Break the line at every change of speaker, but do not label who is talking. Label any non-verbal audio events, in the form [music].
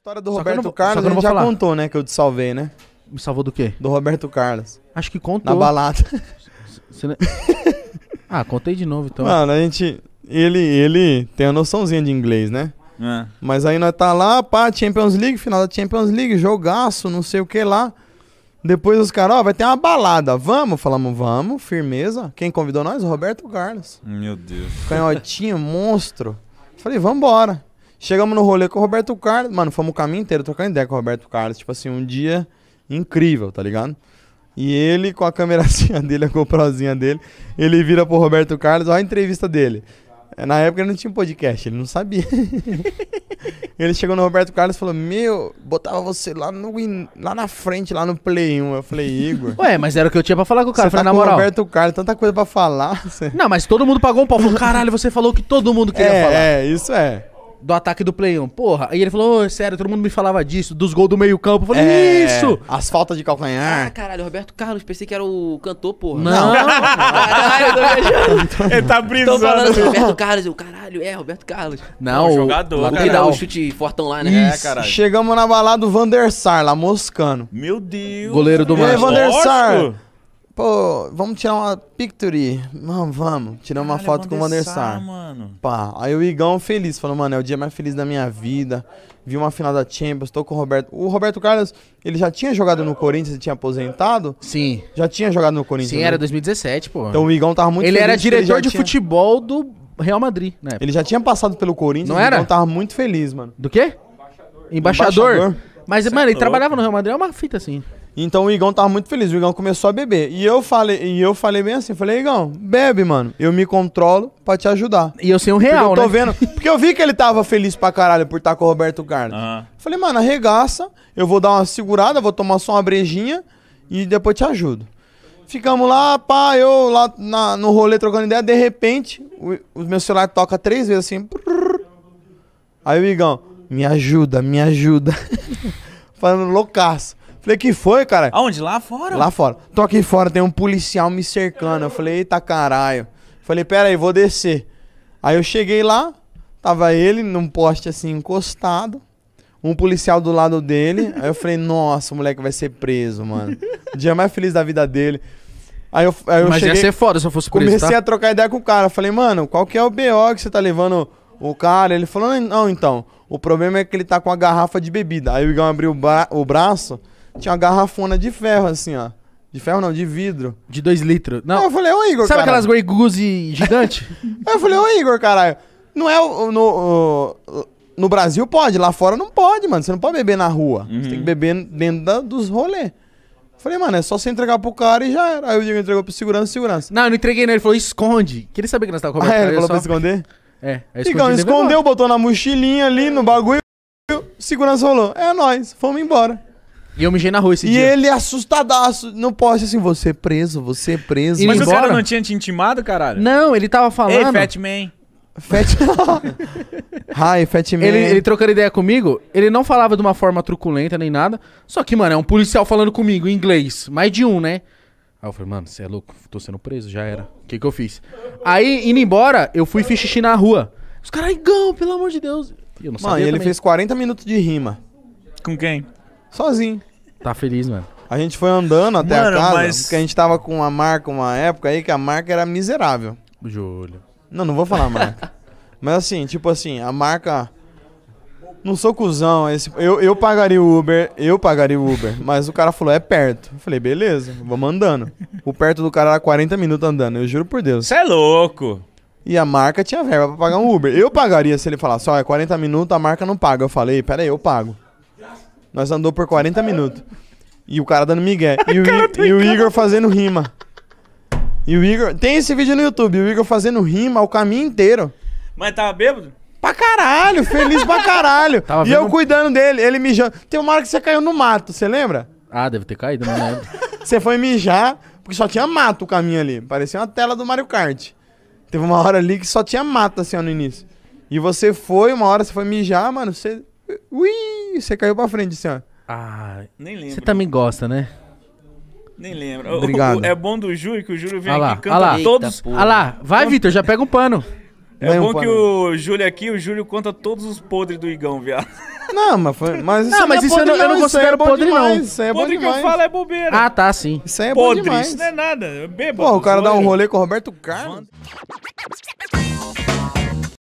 História do só Roberto não, Carlos, a gente já falar. contou, né? Que eu te salvei, né? Me salvou do quê? Do Roberto Carlos.
Acho que contou. Na balada. Não... [laughs] ah, contei de novo então. Mano,
a gente. Ele, ele tem a noçãozinha de inglês, né? É. Mas aí nós tá lá, pá, Champions League, final da Champions League, jogaço, não sei o que lá. Depois os caras, ó, vai ter uma balada, vamos? Falamos, vamos, firmeza. Quem convidou nós? Roberto Carlos. Meu Deus. Canhotinho, monstro. Falei, vambora. Chegamos no rolê com o Roberto Carlos. Mano, fomos o caminho inteiro trocando ideia com o Roberto Carlos. Tipo assim, um dia incrível, tá ligado? E ele, com a câmerazinha [laughs] dele, a GoProzinha dele, ele vira pro Roberto Carlos, olha a entrevista dele. É, na época ele não tinha podcast, ele não sabia. [laughs] ele chegou no Roberto Carlos e falou: Meu, botava você lá, no, lá na frente, lá no Play 1. Eu falei, Igor. Ué,
mas era o que eu tinha pra falar com o cara. Você falei, tá na moral. Roberto Carlos, tanta coisa pra falar. [laughs] Você... Não, mas todo mundo pagou um pau. Falou, caralho, você falou que todo mundo queria é, falar. É, isso é do ataque do Play 1. Porra, aí ele falou, sério, todo mundo me falava disso, dos gols do meio-campo. Eu falei, é, isso! As faltas de calcanhar. Ah, caralho, Roberto Carlos, pensei que era o cantor, porra. Não! [laughs] caralho, Ele tá brisando. Tô falando assim, Roberto Carlos, o caralho, é, Roberto Carlos. Não, é o jogador. O que né? dá o chute fortão lá, né? Isso. É, é caralho.
Chegamos na balada do Van der Sar, lá, moscando. Meu Deus! Goleiro do Manchester. É, Van der Sar! Pô, vamos tirar uma picture. Mano, vamos. Tirar uma foto com o Wandersar. mano. Pá, aí o Igão feliz, falou, mano, é o dia mais feliz da minha vida. Vi uma final da Champions, tô com o Roberto. O Roberto Carlos, ele já tinha jogado no Corinthians, ele tinha aposentado? Sim. Já tinha jogado no Corinthians? Sim, era
2017, né? pô. Então o Igão tava muito ele feliz. Era ele era diretor de tinha... futebol do
Real Madrid, né? Ele já tinha passado pelo Corinthians, Não era? Igão tava muito feliz, mano. Do quê? Embaixador. Embaixador. Mas, Você mano, é ele trabalhava no Real Madrid, é uma fita assim. Então o Igão tava muito feliz, o Igão começou a beber. E eu falei, e eu falei bem assim, falei, Igão, bebe, mano. Eu me controlo pra te ajudar. E eu sei um real, né? eu tô né? vendo. Porque eu vi que ele tava feliz pra caralho por estar com o Roberto Carlos. Uhum. Falei, mano, arregaça, eu vou dar uma segurada, vou tomar só uma brejinha e depois te ajudo. Ficamos lá, pá, eu lá na, no rolê trocando ideia, de repente, o, o meu celular toca três vezes assim. Brrr. Aí o Igão, me ajuda, me ajuda. [laughs] Falando loucaço. Falei, que foi, cara? Aonde?
Lá fora? Lá fora.
Tô aqui fora, tem um policial me cercando. Eu falei, eita caralho. Falei, pera aí, vou descer. Aí eu cheguei lá, tava ele num poste assim encostado, um policial do lado dele. Aí eu falei, nossa, o moleque vai ser preso, mano. dia mais feliz da vida dele. Aí eu, aí eu Mas cheguei, ia ser foda se eu fosse preso. Comecei tá? a trocar ideia com o cara. Falei, mano, qual que é o BO que você tá levando o cara? Ele falou, não, então. O problema é que ele tá com a garrafa de bebida. Aí o Igão abriu o, bra o braço. Tinha uma garrafona de ferro, assim, ó. De ferro não, de vidro. De dois litros. Não. Aí eu falei, ô Igor, Sabe caralho. aquelas
Grey gigante? [laughs] aí eu falei, ô
Igor, caralho. Não é o, no, o, no Brasil pode, lá fora não pode, mano. Você não pode beber na rua. Uhum. Você tem que uhum. beber dentro da, dos rolês. Falei, mano, é só você entregar pro cara
e já era. Aí o Diego entregou pro segurança, segurança. Não, eu não entreguei não. Ele falou, esconde. Queria saber que nós tava comendo. Ah, é, ele falou só... pra esconder? É. Então, escondeu,
botou na mochilinha ali, no bagulho. Segurança
rolou. É nós, fomos embora.
E eu mijei na rua esse e dia. ele é assustadaço. Não posso assim, você é preso, você é preso. Mas embora. o cara não
tinha te intimado, caralho? Não, ele tava falando. Ei, Fatman. Fat...
[laughs] Hi, Fat Man. Ele, ele
trocando ideia comigo, ele não falava de uma forma truculenta nem nada. Só que, mano, é um policial falando comigo em inglês. Mais de um, né? Aí eu falei, mano, você é louco, tô sendo preso, já era. O que que eu fiz? Aí, indo embora, eu fui e fiz xixi na rua. Os caras, igão, pelo amor de Deus. E eu não mano, sabia e ele também. fez 40 minutos de rima.
Com quem? Sozinho. Tá feliz, mano. A gente foi andando até mano, a casa, mas... porque a gente tava com uma marca uma época aí que a marca era miserável. Júlio. Não, não vou falar a marca. [laughs] mas assim, tipo assim, a marca. Não sou cuzão, esse, eu, eu pagaria o Uber, eu pagaria o Uber, mas o cara falou, é perto. Eu falei, beleza, vamos andando. O perto do cara era 40 minutos andando, eu juro por Deus. Você é louco! E a marca tinha verba pra pagar um Uber. Eu pagaria se ele falasse, ó, é 40 minutos, a marca não paga. Eu falei, peraí, eu pago. Nós andou por 40 minutos. E o cara dando migué. E [laughs] o, e o tá Igor fazendo rima. E o Igor. Tem esse vídeo no YouTube. o Igor fazendo rima o caminho inteiro. Mas tava bêbado? Pra caralho, feliz pra caralho. [laughs] Tava e eu cuidando dele, ele mijando. Tem uma hora que você caiu no mato, você lembra? Ah, deve ter caído, não lembro. [laughs] Você foi mijar, porque só tinha mato o caminho ali. Parecia uma tela do Mario Kart. Teve uma hora ali que só tinha mato, assim, ó, no início. E você foi, uma hora você foi mijar, mano, você. Ui! você
caiu pra frente, assim, ó. Ah, nem lembro. Você também gosta, né? Nem lembro. Obrigado. O, o, é
bom do Júlio que o Júlio vem ah aqui e canta lá. todos. Olha lá, vai, Vitor,
já pega um pano. É bom que
o Júlio é aqui, o Júlio conta todos os podres do Igão, viado.
Não, mas foi.
Mas isso não, é mas é isso eu não, eu não considero é podre, demais, não. Isso é podre que eu falo é bobeira. Ah, tá,
sim. Isso é podre. Isso não é nada. Beba. Pô, o cara dá um rolê
com o Roberto Carlos.